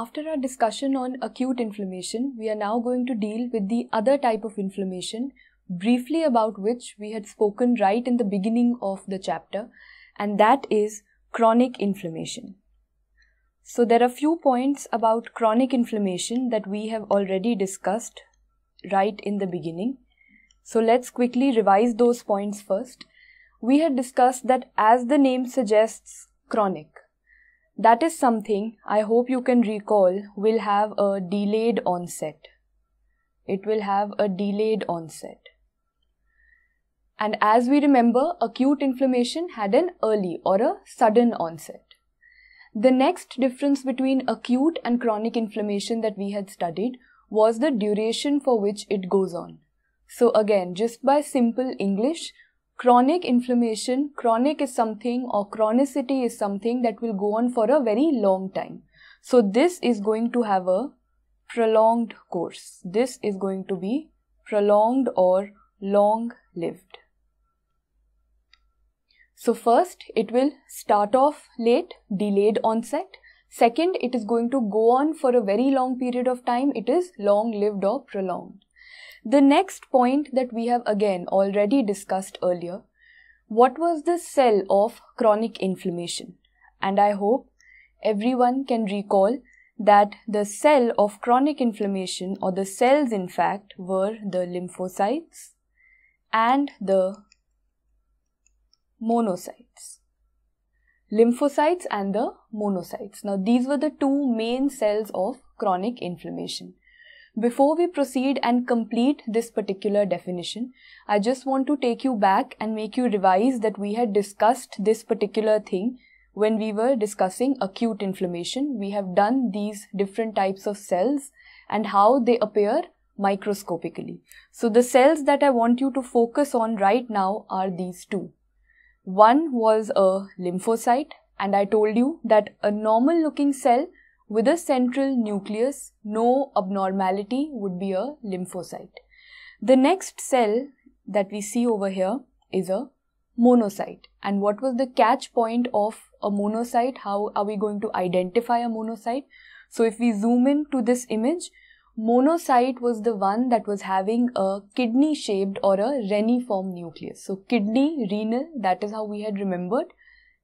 After our discussion on acute inflammation, we are now going to deal with the other type of inflammation, briefly about which we had spoken right in the beginning of the chapter, and that is chronic inflammation. So there are few points about chronic inflammation that we have already discussed right in the beginning. So let's quickly revise those points first. We had discussed that as the name suggests chronic, that is something I hope you can recall will have a delayed onset. It will have a delayed onset. And as we remember, acute inflammation had an early or a sudden onset. The next difference between acute and chronic inflammation that we had studied was the duration for which it goes on. So again, just by simple English, chronic inflammation, chronic is something or chronicity is something that will go on for a very long time. So this is going to have a prolonged course. This is going to be prolonged or long lived. So first it will start off late, delayed onset. Second, it is going to go on for a very long period of time. It is long lived or prolonged. The next point that we have again already discussed earlier, what was the cell of chronic inflammation? And I hope everyone can recall that the cell of chronic inflammation or the cells in fact were the lymphocytes and the monocytes. Lymphocytes and the monocytes. Now these were the two main cells of chronic inflammation. Before we proceed and complete this particular definition, I just want to take you back and make you revise that we had discussed this particular thing when we were discussing acute inflammation. We have done these different types of cells and how they appear microscopically. So the cells that I want you to focus on right now are these two. One was a lymphocyte and I told you that a normal looking cell with a central nucleus, no abnormality would be a lymphocyte. The next cell that we see over here is a monocyte. And what was the catch point of a monocyte? How are we going to identify a monocyte? So if we zoom in to this image, monocyte was the one that was having a kidney shaped or a reniform nucleus. So kidney, renal, that is how we had remembered.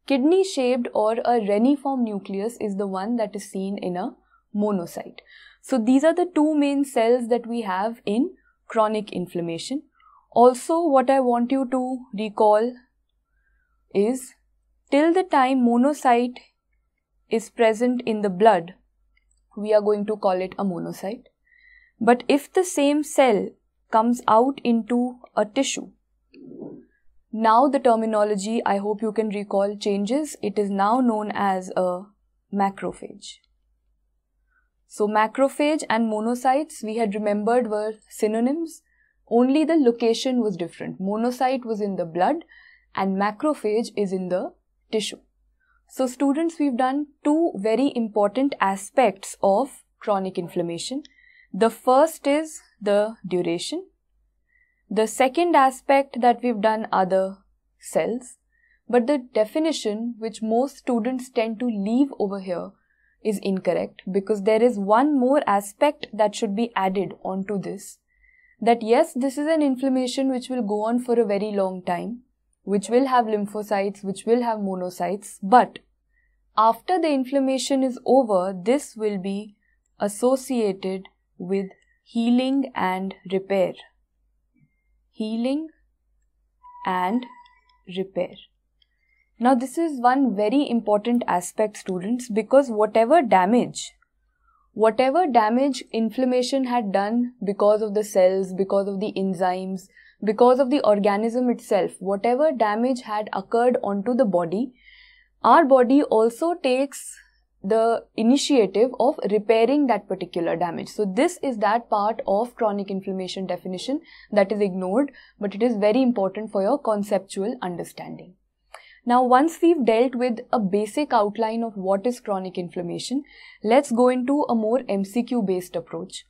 Kidney shaped or a reniform nucleus is the one that is seen in a monocyte. So these are the two main cells that we have in chronic inflammation. Also what I want you to recall is till the time monocyte is present in the blood, we are going to call it a monocyte. But if the same cell comes out into a tissue, now the terminology I hope you can recall changes. It is now known as a macrophage. So macrophage and monocytes we had remembered were synonyms. Only the location was different. Monocyte was in the blood and macrophage is in the tissue. So students, we've done two very important aspects of chronic inflammation. The first is the duration the second aspect that we've done other cells, but the definition which most students tend to leave over here is incorrect because there is one more aspect that should be added onto this. That yes, this is an inflammation which will go on for a very long time, which will have lymphocytes, which will have monocytes, but after the inflammation is over, this will be associated with healing and repair healing and repair. Now, this is one very important aspect, students, because whatever damage, whatever damage inflammation had done because of the cells, because of the enzymes, because of the organism itself, whatever damage had occurred onto the body, our body also takes the initiative of repairing that particular damage. So this is that part of chronic inflammation definition that is ignored, but it is very important for your conceptual understanding. Now, once we've dealt with a basic outline of what is chronic inflammation, let's go into a more MCQ based approach.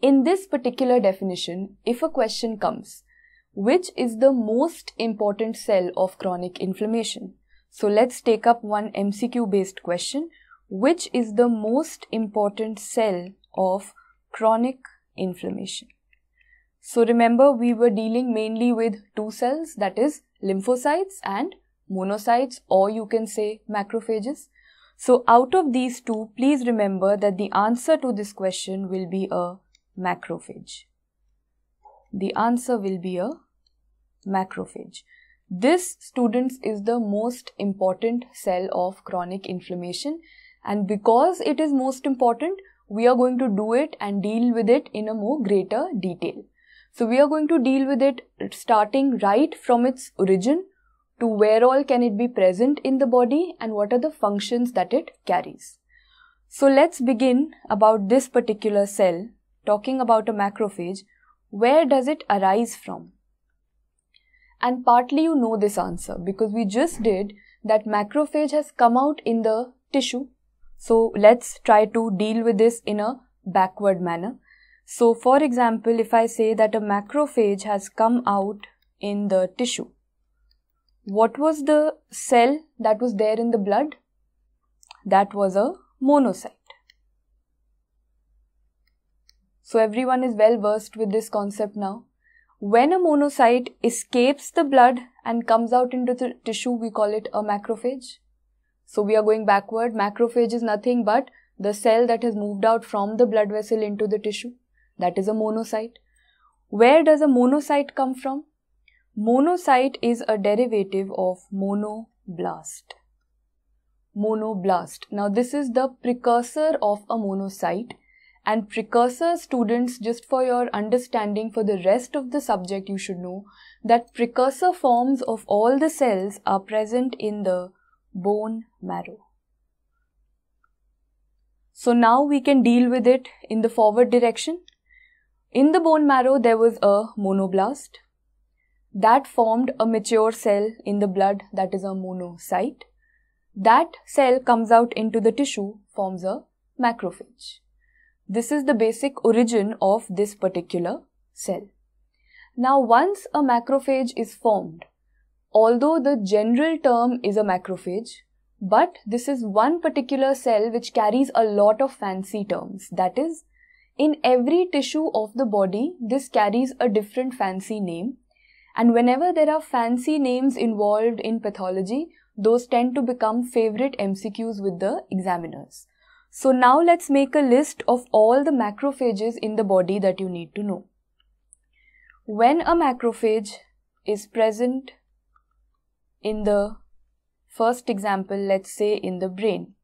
In this particular definition, if a question comes, which is the most important cell of chronic inflammation? So let's take up one MCQ based question which is the most important cell of chronic inflammation. So remember we were dealing mainly with two cells that is lymphocytes and monocytes or you can say macrophages. So out of these two, please remember that the answer to this question will be a macrophage. The answer will be a macrophage. This, students, is the most important cell of chronic inflammation and because it is most important, we are going to do it and deal with it in a more greater detail. So we are going to deal with it starting right from its origin to where all can it be present in the body and what are the functions that it carries. So let's begin about this particular cell, talking about a macrophage. Where does it arise from? And partly you know this answer because we just did that macrophage has come out in the tissue so let's try to deal with this in a backward manner. So for example, if I say that a macrophage has come out in the tissue, what was the cell that was there in the blood? That was a monocyte. So everyone is well versed with this concept now. When a monocyte escapes the blood and comes out into the tissue, we call it a macrophage. So we are going backward. Macrophage is nothing but the cell that has moved out from the blood vessel into the tissue. That is a monocyte. Where does a monocyte come from? Monocyte is a derivative of monoblast. Monoblast. Now this is the precursor of a monocyte and precursor students just for your understanding for the rest of the subject you should know that precursor forms of all the cells are present in the bone marrow. So now we can deal with it in the forward direction. In the bone marrow, there was a monoblast that formed a mature cell in the blood that is a monocyte. That cell comes out into the tissue, forms a macrophage. This is the basic origin of this particular cell. Now, once a macrophage is formed, Although the general term is a macrophage, but this is one particular cell which carries a lot of fancy terms. That is, in every tissue of the body, this carries a different fancy name. And whenever there are fancy names involved in pathology, those tend to become favorite MCQs with the examiners. So now let's make a list of all the macrophages in the body that you need to know. When a macrophage is present in the first example, let's say in the brain.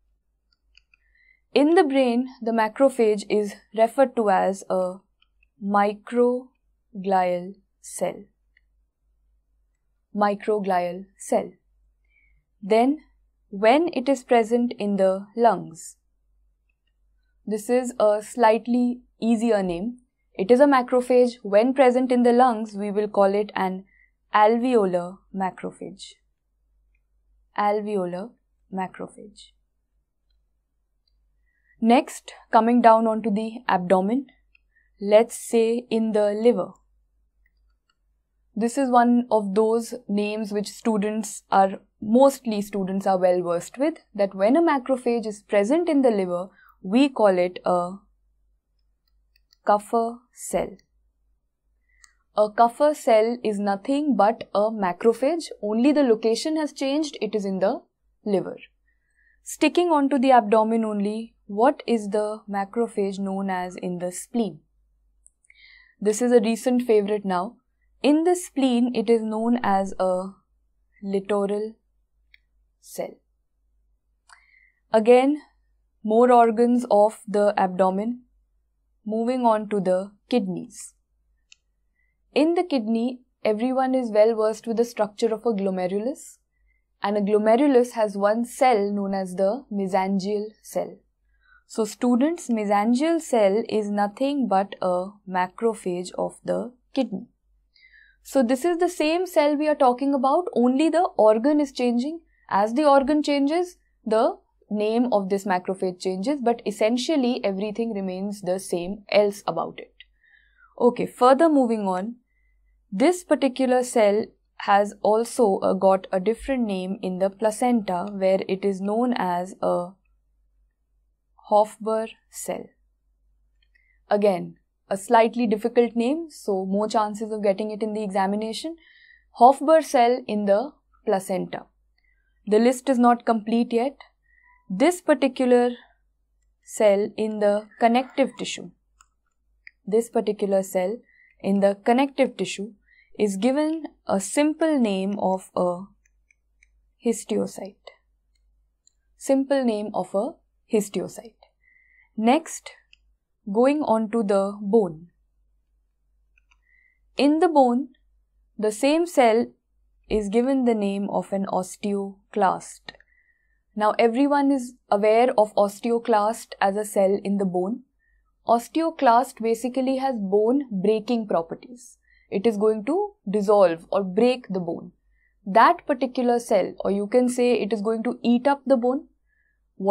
In the brain, the macrophage is referred to as a microglial cell. Microglial cell. Then, when it is present in the lungs, this is a slightly easier name. It is a macrophage. When present in the lungs, we will call it an alveolar macrophage alveolar macrophage. Next, coming down onto the abdomen, let's say in the liver. This is one of those names which students are mostly students are well versed with that when a macrophage is present in the liver, we call it a Kupffer cell. A Kupffer cell is nothing but a macrophage, only the location has changed, it is in the liver. Sticking onto the abdomen only, what is the macrophage known as in the spleen? This is a recent favorite now. In the spleen, it is known as a littoral cell. Again, more organs of the abdomen. Moving on to the kidneys. In the kidney, everyone is well versed with the structure of a glomerulus, and a glomerulus has one cell known as the mesangial cell. So, students, mesangial cell is nothing but a macrophage of the kidney. So, this is the same cell we are talking about, only the organ is changing. As the organ changes, the name of this macrophage changes, but essentially everything remains the same else about it. Okay, further moving on, this particular cell has also got a different name in the placenta where it is known as a Hofburg cell. Again, a slightly difficult name, so more chances of getting it in the examination. Hofburg cell in the placenta. The list is not complete yet. This particular cell in the connective tissue, this particular cell in the connective tissue is given a simple name of a histiocyte. Simple name of a histiocyte. Next, going on to the bone. In the bone, the same cell is given the name of an osteoclast. Now everyone is aware of osteoclast as a cell in the bone. Osteoclast basically has bone breaking properties it is going to dissolve or break the bone. That particular cell, or you can say it is going to eat up the bone.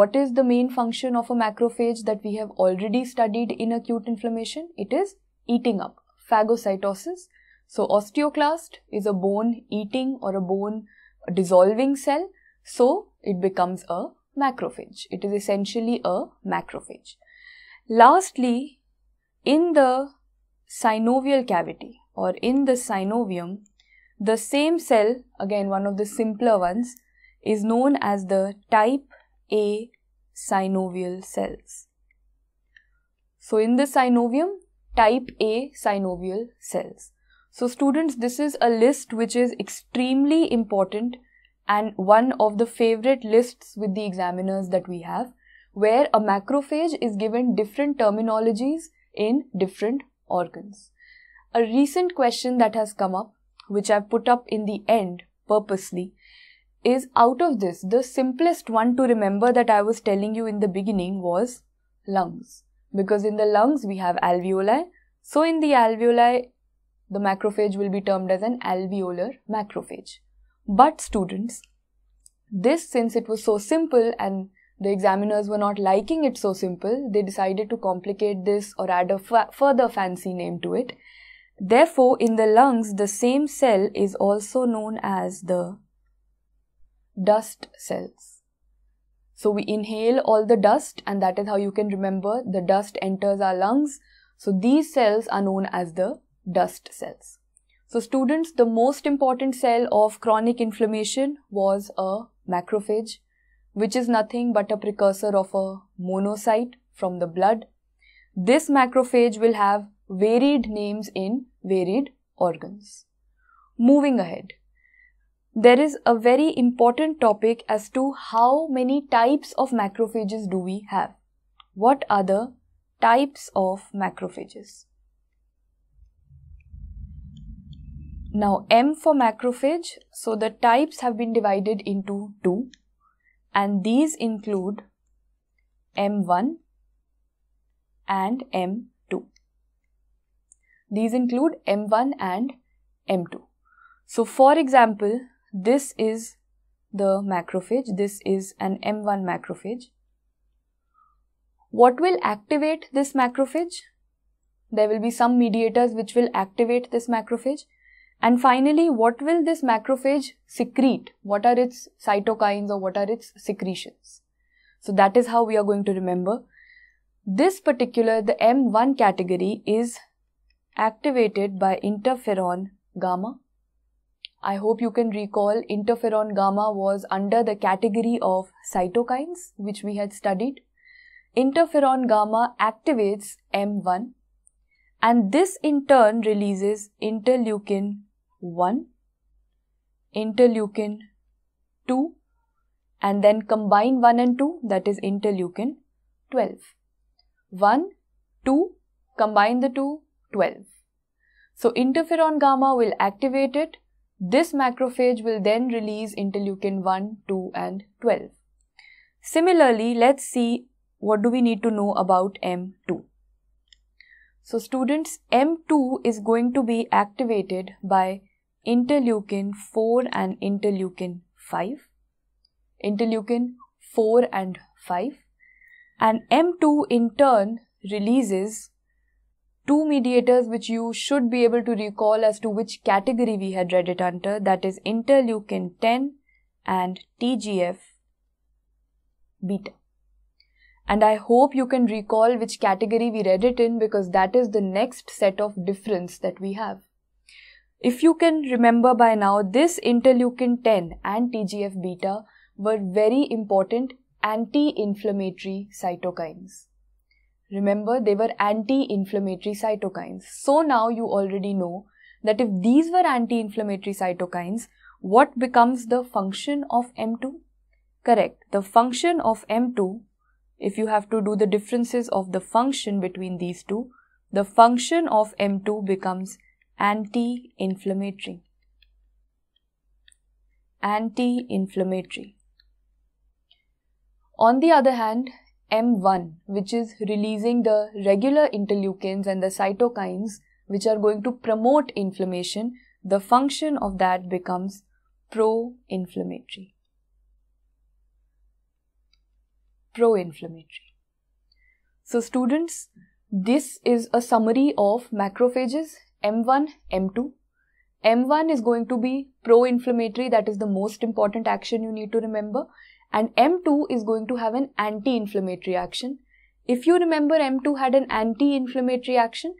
What is the main function of a macrophage that we have already studied in acute inflammation? It is eating up, phagocytosis. So osteoclast is a bone eating or a bone dissolving cell. So it becomes a macrophage. It is essentially a macrophage. Lastly, in the synovial cavity, or in the synovium, the same cell, again one of the simpler ones, is known as the type A synovial cells. So in the synovium, type A synovial cells. So students, this is a list which is extremely important and one of the favorite lists with the examiners that we have, where a macrophage is given different terminologies in different organs a recent question that has come up, which I've put up in the end purposely, is out of this, the simplest one to remember that I was telling you in the beginning was lungs. Because in the lungs we have alveoli. So in the alveoli, the macrophage will be termed as an alveolar macrophage. But students, this since it was so simple and the examiners were not liking it so simple, they decided to complicate this or add a further fancy name to it. Therefore, in the lungs, the same cell is also known as the dust cells. So we inhale all the dust and that is how you can remember the dust enters our lungs. So these cells are known as the dust cells. So students, the most important cell of chronic inflammation was a macrophage, which is nothing but a precursor of a monocyte from the blood. This macrophage will have varied names in varied organs. Moving ahead, there is a very important topic as to how many types of macrophages do we have. What are the types of macrophages? Now M for macrophage, so the types have been divided into two and these include M1 and M these include M1 and M2. So for example, this is the macrophage. This is an M1 macrophage. What will activate this macrophage? There will be some mediators which will activate this macrophage. And finally, what will this macrophage secrete? What are its cytokines or what are its secretions? So that is how we are going to remember. This particular, the M1 category is activated by interferon gamma. I hope you can recall interferon gamma was under the category of cytokines which we had studied. Interferon gamma activates M1 and this in turn releases interleukin 1, interleukin 2 and then combine 1 and 2 that is interleukin 12. 1, 2 combine the two 12. So interferon gamma will activate it. This macrophage will then release interleukin 1, 2 and 12. Similarly, let's see what do we need to know about M2. So students, M2 is going to be activated by interleukin 4 and interleukin 5. Interleukin 4 and 5. And M2 in turn releases two mediators which you should be able to recall as to which category we had read it under that is interleukin 10 and TGF beta. And I hope you can recall which category we read it in because that is the next set of difference that we have. If you can remember by now, this interleukin 10 and TGF beta were very important anti-inflammatory cytokines. Remember, they were anti-inflammatory cytokines. So now you already know that if these were anti-inflammatory cytokines, what becomes the function of M2? Correct. The function of M2, if you have to do the differences of the function between these two, the function of M2 becomes anti-inflammatory. Anti-inflammatory. On the other hand, M1, which is releasing the regular interleukins and the cytokines which are going to promote inflammation, the function of that becomes pro-inflammatory. Pro-inflammatory. So students, this is a summary of macrophages M1, M2. M1 is going to be pro-inflammatory, that is the most important action you need to remember and M2 is going to have an anti-inflammatory action. If you remember M2 had an anti-inflammatory action,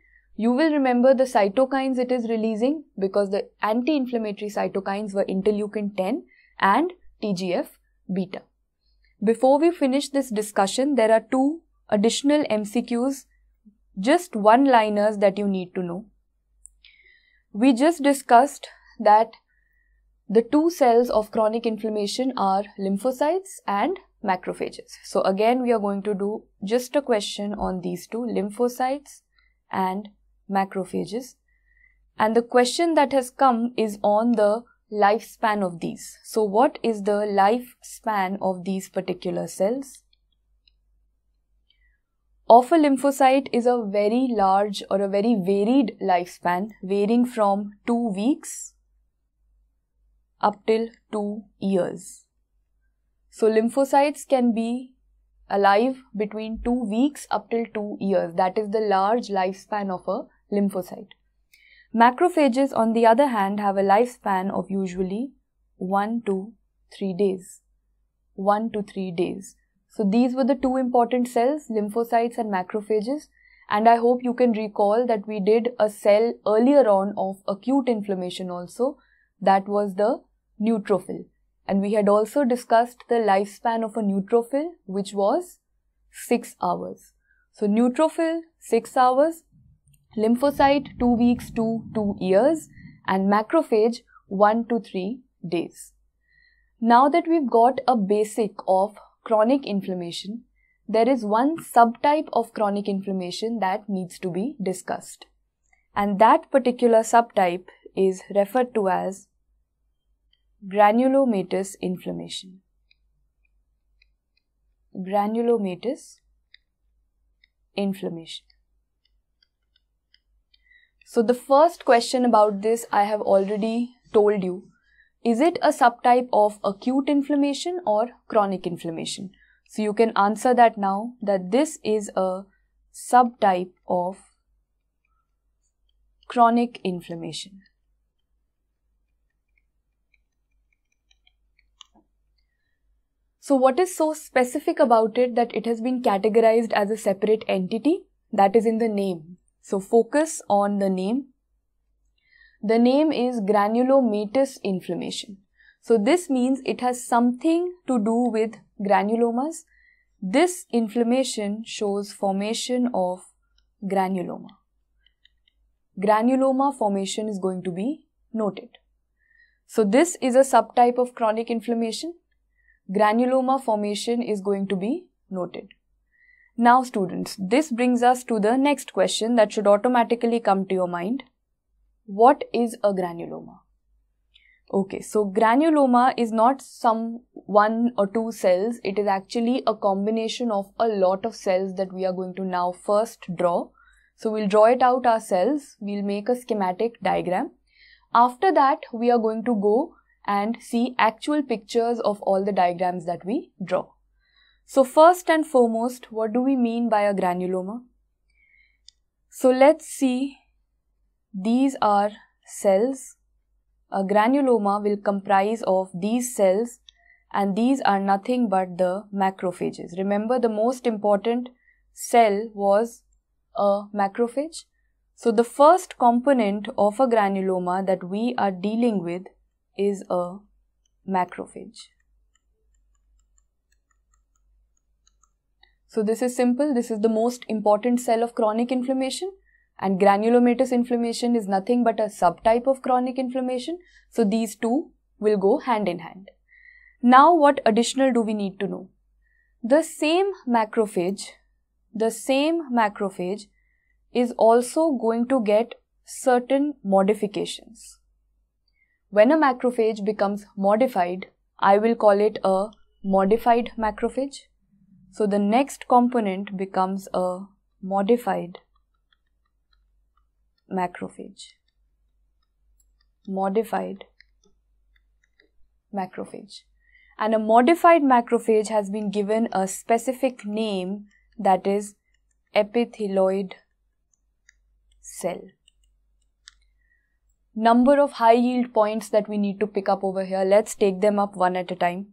you will remember the cytokines it is releasing because the anti-inflammatory cytokines were interleukin 10 and TGF beta. Before we finish this discussion, there are two additional MCQs, just one-liners that you need to know. We just discussed that the two cells of chronic inflammation are lymphocytes and macrophages. So again, we are going to do just a question on these two, lymphocytes and macrophages. And the question that has come is on the lifespan of these. So what is the lifespan of these particular cells? Of a lymphocyte is a very large or a very varied lifespan varying from 2 weeks up till 2 years. So lymphocytes can be alive between 2 weeks up till 2 years. That is the large lifespan of a lymphocyte. Macrophages, on the other hand, have a lifespan of usually 1 to 3 days. 1 to 3 days. So these were the two important cells, lymphocytes and macrophages. And I hope you can recall that we did a cell earlier on of acute inflammation also. That was the neutrophil. And we had also discussed the lifespan of a neutrophil, which was 6 hours. So neutrophil, 6 hours, lymphocyte, 2 weeks to 2 years, and macrophage, 1 to 3 days. Now that we've got a basic of chronic inflammation, there is one subtype of chronic inflammation that needs to be discussed. And that particular subtype is referred to as granulomatous inflammation. Granulomatous inflammation. So the first question about this I have already told you. Is it a subtype of acute inflammation or chronic inflammation? So you can answer that now that this is a subtype of chronic inflammation. So what is so specific about it that it has been categorized as a separate entity? That is in the name. So focus on the name. The name is granulomatous inflammation. So this means it has something to do with granulomas. This inflammation shows formation of granuloma. Granuloma formation is going to be noted. So this is a subtype of chronic inflammation granuloma formation is going to be noted. Now students, this brings us to the next question that should automatically come to your mind. What is a granuloma? Okay, so granuloma is not some one or two cells, it is actually a combination of a lot of cells that we are going to now first draw. So we'll draw it out ourselves, we'll make a schematic diagram. After that, we are going to go and see actual pictures of all the diagrams that we draw. So first and foremost, what do we mean by a granuloma? So let's see, these are cells. A granuloma will comprise of these cells and these are nothing but the macrophages. Remember the most important cell was a macrophage. So the first component of a granuloma that we are dealing with is a macrophage. So this is simple, this is the most important cell of chronic inflammation and granulomatous inflammation is nothing but a subtype of chronic inflammation. So these two will go hand in hand. Now what additional do we need to know? The same macrophage, the same macrophage is also going to get certain modifications. When a macrophage becomes modified, I will call it a modified macrophage. So the next component becomes a modified macrophage. Modified macrophage. And a modified macrophage has been given a specific name that is epitheloid cell number of high yield points that we need to pick up over here. Let's take them up one at a time.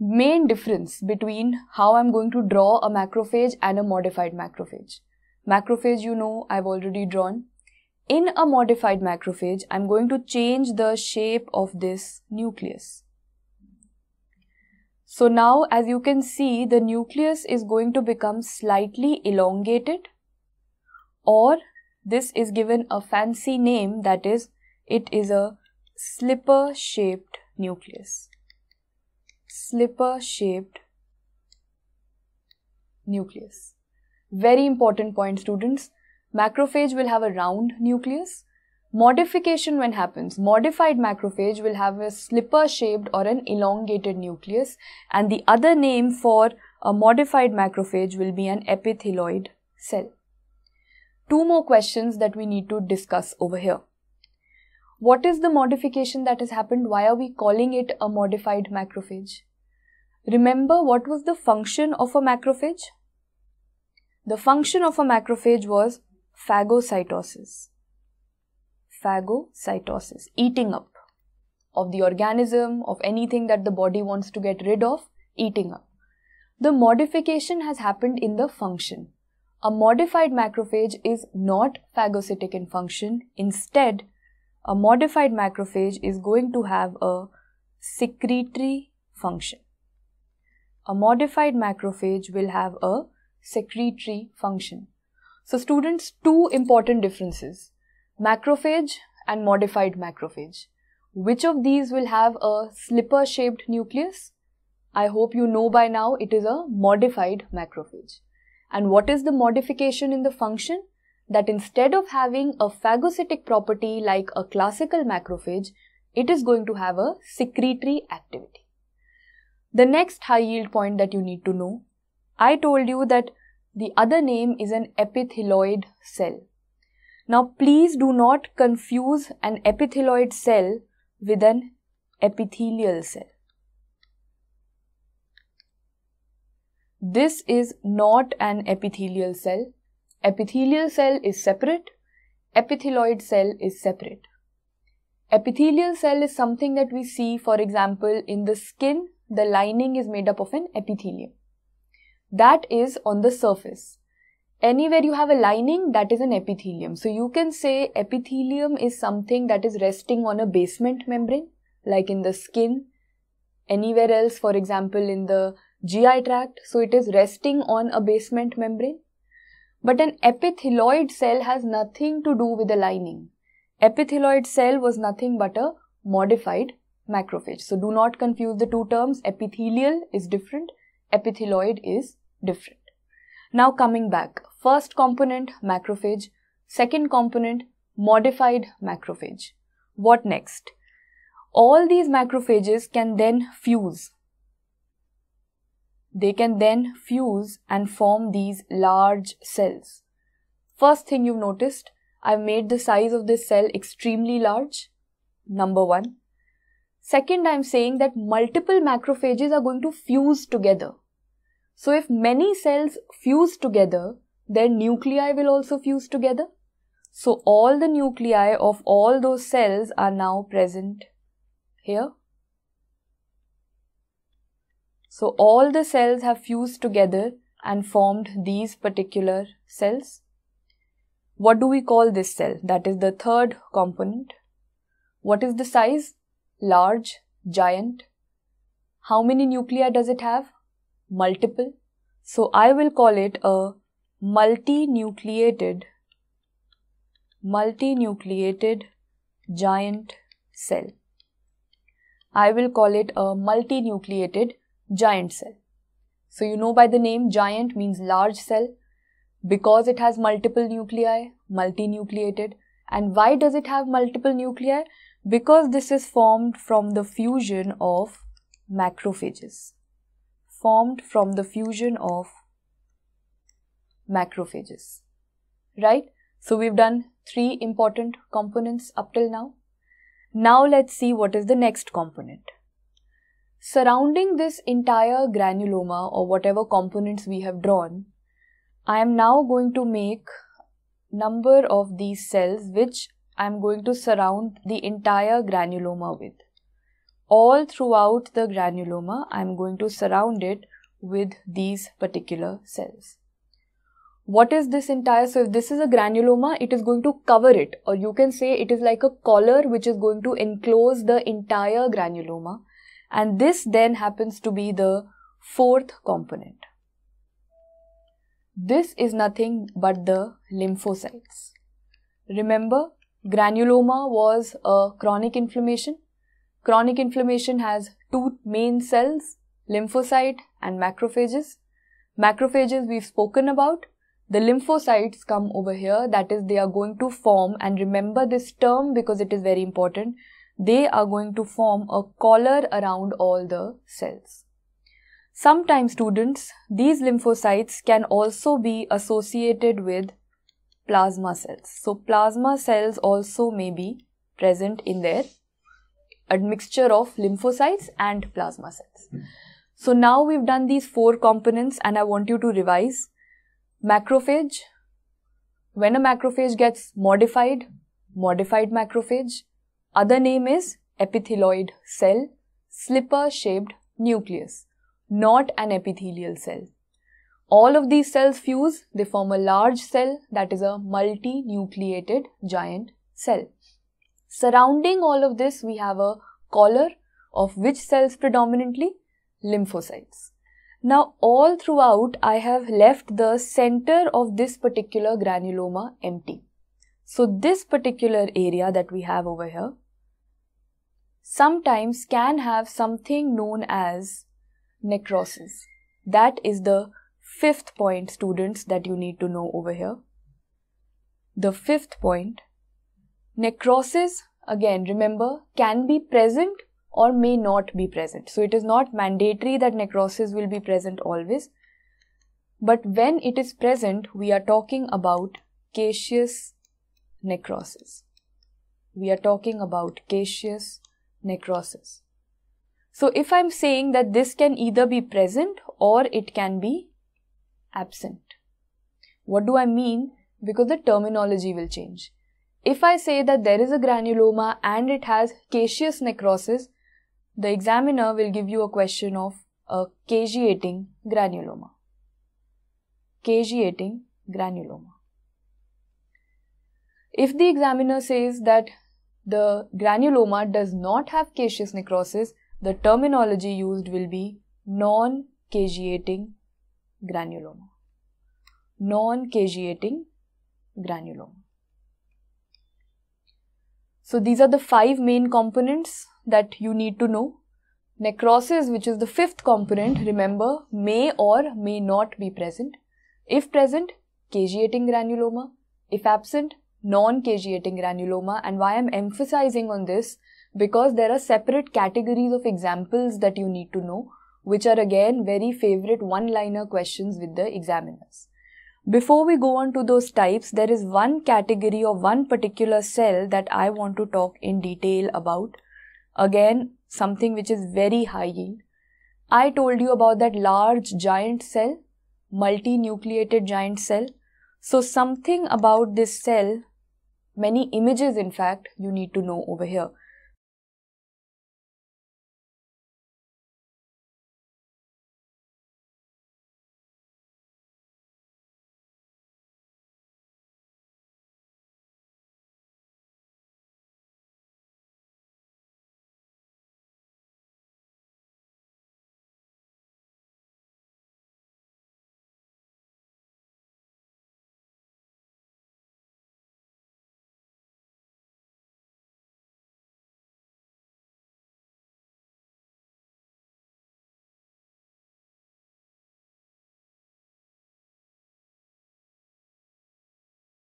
Main difference between how I'm going to draw a macrophage and a modified macrophage. Macrophage, you know, I've already drawn. In a modified macrophage, I'm going to change the shape of this nucleus. So now, as you can see, the nucleus is going to become slightly elongated or this is given a fancy name that is, it is a slipper shaped nucleus. Slipper shaped nucleus. Very important point students. Macrophage will have a round nucleus. Modification when happens, modified macrophage will have a slipper shaped or an elongated nucleus and the other name for a modified macrophage will be an epithelioid cell two more questions that we need to discuss over here. What is the modification that has happened? Why are we calling it a modified macrophage? Remember what was the function of a macrophage? The function of a macrophage was phagocytosis. Phagocytosis, eating up of the organism, of anything that the body wants to get rid of, eating up. The modification has happened in the function. A modified macrophage is not phagocytic in function. Instead, a modified macrophage is going to have a secretory function. A modified macrophage will have a secretory function. So students, two important differences, macrophage and modified macrophage. Which of these will have a slipper shaped nucleus? I hope you know by now it is a modified macrophage. And what is the modification in the function? That instead of having a phagocytic property like a classical macrophage, it is going to have a secretory activity. The next high yield point that you need to know, I told you that the other name is an epithelioid cell. Now please do not confuse an epithelioid cell with an epithelial cell. This is not an epithelial cell. Epithelial cell is separate. Epithelioid cell is separate. Epithelial cell is something that we see, for example, in the skin, the lining is made up of an epithelium. That is on the surface. Anywhere you have a lining, that is an epithelium. So you can say epithelium is something that is resting on a basement membrane, like in the skin. Anywhere else, for example, in the GI tract, so it is resting on a basement membrane. But an epithelioid cell has nothing to do with the lining. Epithelioid cell was nothing but a modified macrophage. So do not confuse the two terms. Epithelial is different, Epithelioid is different. Now coming back, first component macrophage, second component modified macrophage. What next? All these macrophages can then fuse they can then fuse and form these large cells. First thing you've noticed, I've made the size of this cell extremely large. Number one. Second, I'm saying that multiple macrophages are going to fuse together. So if many cells fuse together, their nuclei will also fuse together. So all the nuclei of all those cells are now present here. So all the cells have fused together and formed these particular cells. What do we call this cell? That is the third component. What is the size? Large, giant. How many nuclei does it have? Multiple. So I will call it a multinucleated, multinucleated giant cell. I will call it a multinucleated giant cell. So you know by the name giant means large cell because it has multiple nuclei, multinucleated. And why does it have multiple nuclei? Because this is formed from the fusion of macrophages. Formed from the fusion of macrophages. Right? So we've done three important components up till now. Now let's see what is the next component. Surrounding this entire granuloma or whatever components we have drawn, I am now going to make number of these cells which I am going to surround the entire granuloma with. All throughout the granuloma, I am going to surround it with these particular cells. What is this entire, so if this is a granuloma, it is going to cover it or you can say it is like a collar which is going to enclose the entire granuloma and this then happens to be the fourth component. This is nothing but the lymphocytes. Remember, granuloma was a chronic inflammation. Chronic inflammation has two main cells, lymphocyte and macrophages. Macrophages we've spoken about. The lymphocytes come over here, that is, they are going to form, and remember this term because it is very important they are going to form a collar around all the cells. Sometimes students, these lymphocytes can also be associated with plasma cells. So plasma cells also may be present in their admixture of lymphocytes and plasma cells. Hmm. So now we've done these four components and I want you to revise. Macrophage, when a macrophage gets modified, modified macrophage, other name is epitheloid cell, slipper-shaped nucleus, not an epithelial cell. All of these cells fuse, they form a large cell that is a multinucleated giant cell. Surrounding all of this, we have a collar of which cells predominantly? Lymphocytes. Now, all throughout, I have left the center of this particular granuloma empty. So, this particular area that we have over here sometimes can have something known as necrosis. That is the fifth point, students, that you need to know over here. The fifth point, necrosis, again, remember, can be present or may not be present. So it is not mandatory that necrosis will be present always. But when it is present, we are talking about caseous necrosis. We are talking about caseous necrosis. So if I'm saying that this can either be present or it can be absent. What do I mean? Because the terminology will change. If I say that there is a granuloma and it has caseous necrosis, the examiner will give you a question of a caseating granuloma. Caseating granuloma. If the examiner says that the granuloma does not have caseous necrosis, the terminology used will be non-caseating granuloma. Non-caseating granuloma. So these are the five main components that you need to know. Necrosis, which is the fifth component, remember, may or may not be present. If present, caseating granuloma. If absent, non caseating granuloma and why I'm emphasizing on this because there are separate categories of examples that you need to know which are again very favorite one-liner questions with the examiners. Before we go on to those types, there is one category of one particular cell that I want to talk in detail about. Again, something which is very high yield. I told you about that large giant cell, multinucleated giant cell. So something about this cell Many images in fact you need to know over here.